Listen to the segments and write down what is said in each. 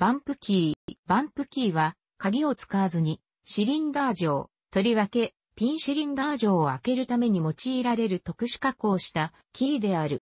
バンプキー。バンプキーは、鍵を使わずに、シリンダー錠、とりわけ、ピンシリンダー錠を開けるために用いられる特殊加工したキーである。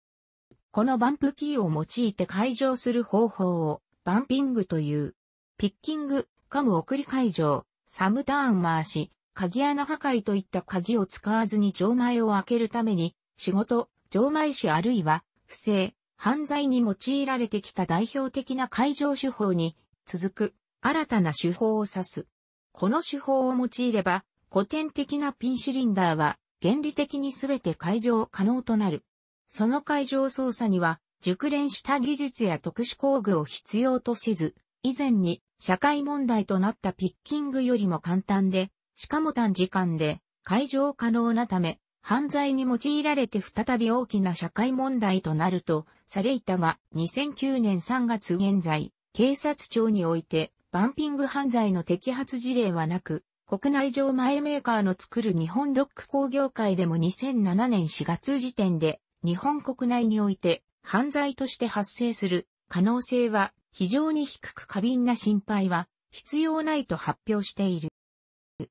このバンプキーを用いて解錠する方法を、バンピングという。ピッキング、カム送り解錠、サムターン回し、鍵穴破壊といった鍵を使わずに錠前を開けるために、仕事、錠前師あるいは、不正、犯罪に用いられてきた代表的な会場手法に続く新たな手法を指す。この手法を用いれば古典的なピンシリンダーは原理的にすべて解錠可能となる。その解錠操作には熟練した技術や特殊工具を必要とせず、以前に社会問題となったピッキングよりも簡単で、しかも短時間で解錠可能なため、犯罪に用いられて再び大きな社会問題となるとされいたが2009年3月現在、警察庁においてバンピング犯罪の摘発事例はなく、国内上前メーカーの作る日本ロック工業界でも2007年4月時点で日本国内において犯罪として発生する可能性は非常に低く過敏な心配は必要ないと発表している。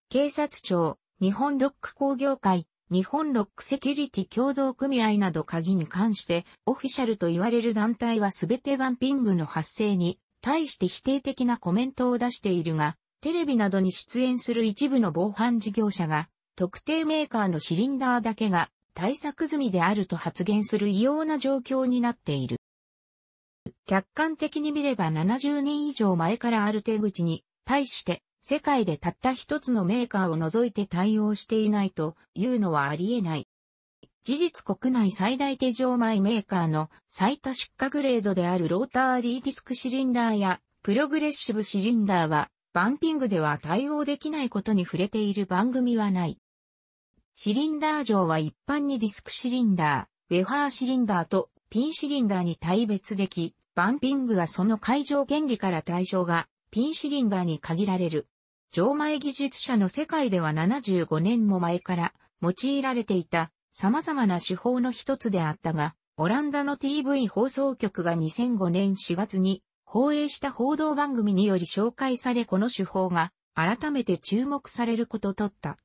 警察庁、日本ロック工業会、日本ロックセキュリティ協同組合など鍵に関してオフィシャルと言われる団体はすべてワンピングの発生に対して否定的なコメントを出しているが、テレビなどに出演する一部の防犯事業者が特定メーカーのシリンダーだけが対策済みであると発言する異様な状況になっている。客観的に見れば70年以上前からある手口に対して世界でたった一つのメーカーを除いて対応していないというのはありえない。事実国内最大手錠前メーカーの最多出荷グレードであるローターリーディスクシリンダーやプログレッシブシリンダーはバンピングでは対応できないことに触れている番組はない。シリンダー錠は一般にディスクシリンダー、ウェハーシリンダーとピンシリンダーに対別でき、バンピングはその会場原理から対象がピンシリンダーに限られる。錠前技術者の世界では75年も前から用いられていた様々な手法の一つであったが、オランダの TV 放送局が2005年4月に放映した報道番組により紹介されこの手法が改めて注目されることとった。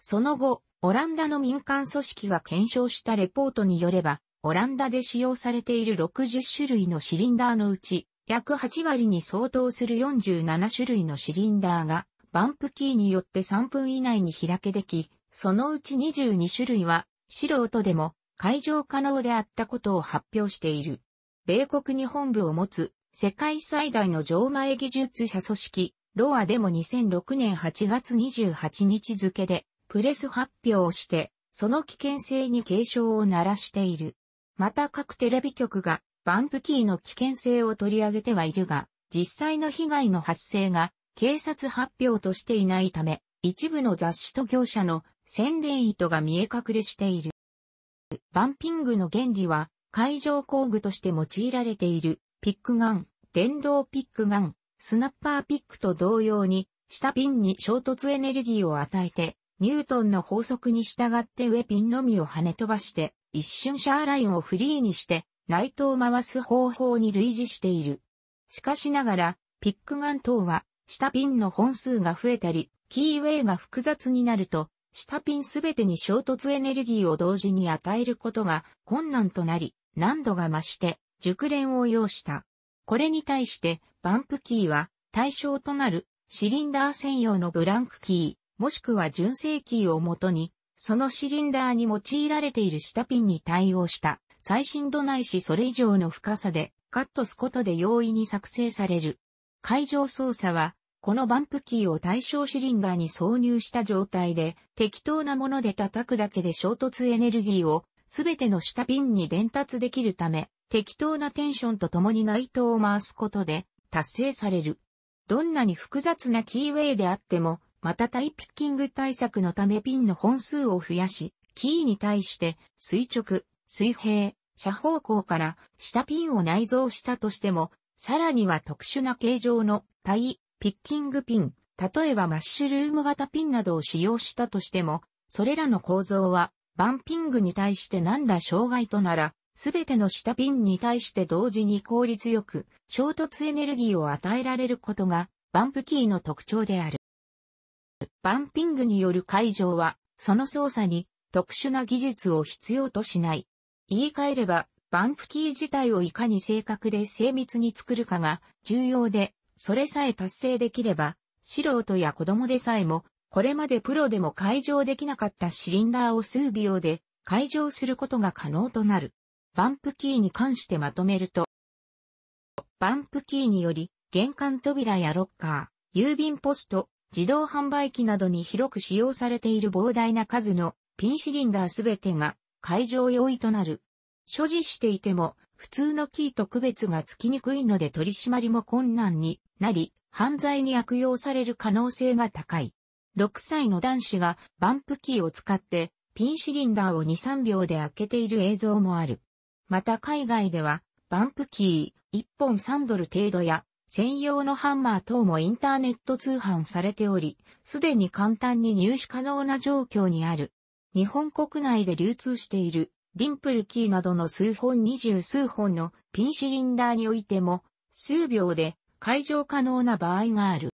その後、オランダの民間組織が検証したレポートによれば、オランダで使用されている60種類のシリンダーのうち、約8割に相当する47種類のシリンダーがバンプキーによって3分以内に開けでき、そのうち22種類は素人でも会場可能であったことを発表している。米国に本部を持つ世界最大の錠前技術者組織、ロアでも2006年8月28日付でプレス発表をして、その危険性に警鐘を鳴らしている。また各テレビ局がバンプキーの危険性を取り上げてはいるが、実際の被害の発生が警察発表としていないため、一部の雑誌と業者の宣伝意図が見え隠れしている。バンピングの原理は、会場工具として用いられている、ピックガン、電動ピックガン、スナッパーピックと同様に、下ピンに衝突エネルギーを与えて、ニュートンの法則に従って上ピンのみを跳ね飛ばして、一瞬シャーラインをフリーにして、ナイトを回す方法に類似している。しかしながら、ピックガン等は下ピンの本数が増えたり、キーウェイが複雑になると、下ピンすべてに衝突エネルギーを同時に与えることが困難となり、難度が増して、熟練を要した。これに対して、バンプキーは対象となるシリンダー専用のブランクキー、もしくは純正キーをもとに、そのシリンダーに用いられている下ピンに対応した最深度ないしそれ以上の深さでカットすことで容易に作成される。会場操作はこのバンプキーを対象シリンダーに挿入した状態で、適当なもので叩くだけで衝突エネルギーをすべての下ピンに伝達できるため、適当なテンションと共に内藤を回すことで達成される。どんなに複雑なキーウェイであっても、またタイピッキング対策のためピンの本数を増やし、キーに対して垂直、水平、斜方向から下ピンを内蔵したとしても、さらには特殊な形状の対ピッキングピン、例えばマッシュルーム型ピンなどを使用したとしても、それらの構造は、バンピングに対して何ら障害となら、すべての下ピンに対して同時に効率よく衝突エネルギーを与えられることがバンプキーの特徴である。バンピングによる解錠はその操作に特殊な技術を必要としない。言い換えればバンプキー自体をいかに正確で精密に作るかが重要でそれさえ達成できれば、素人や子供でさえも、これまでプロでも解錠できなかったシリンダーを数秒で解錠することが可能となる。バンプキーに関してまとめると、バンプキーにより、玄関扉やロッカー、郵便ポスト、自動販売機などに広く使用されている膨大な数のピンシリンダーすべてが解錠用意となる。所持していても普通のキーと区別がつきにくいので取り締まりも困難になり、犯罪に悪用される可能性が高い。6歳の男子がバンプキーを使ってピンシリンダーを2、3秒で開けている映像もある。また海外ではバンプキー1本3ドル程度や専用のハンマー等もインターネット通販されており、すでに簡単に入手可能な状況にある。日本国内で流通しているリンプルキーなどの数本二十数本のピンシリンダーにおいても、数秒で解錠可能な場合がある。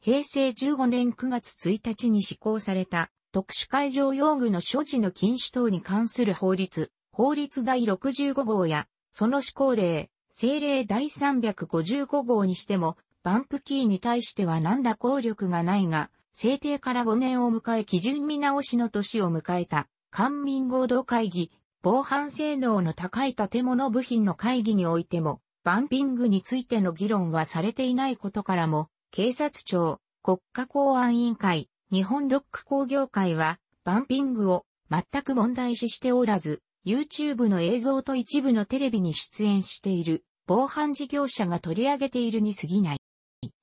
平成15年9月1日に施行された特殊解錠用具の所持の禁止等に関する法律、法律第65号や、その施行令、政令第355号にしても、バンプキーに対しては何ら効力がないが、制定から5年を迎え基準見直しの年を迎えた。官民合同会議、防犯性能の高い建物部品の会議においても、バンピングについての議論はされていないことからも、警察庁、国家公安委員会、日本ロック工業会は、バンピングを全く問題視しておらず、YouTube の映像と一部のテレビに出演している、防犯事業者が取り上げているに過ぎない。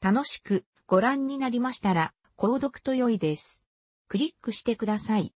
楽しくご覧になりましたら、購読と良いです。クリックしてください。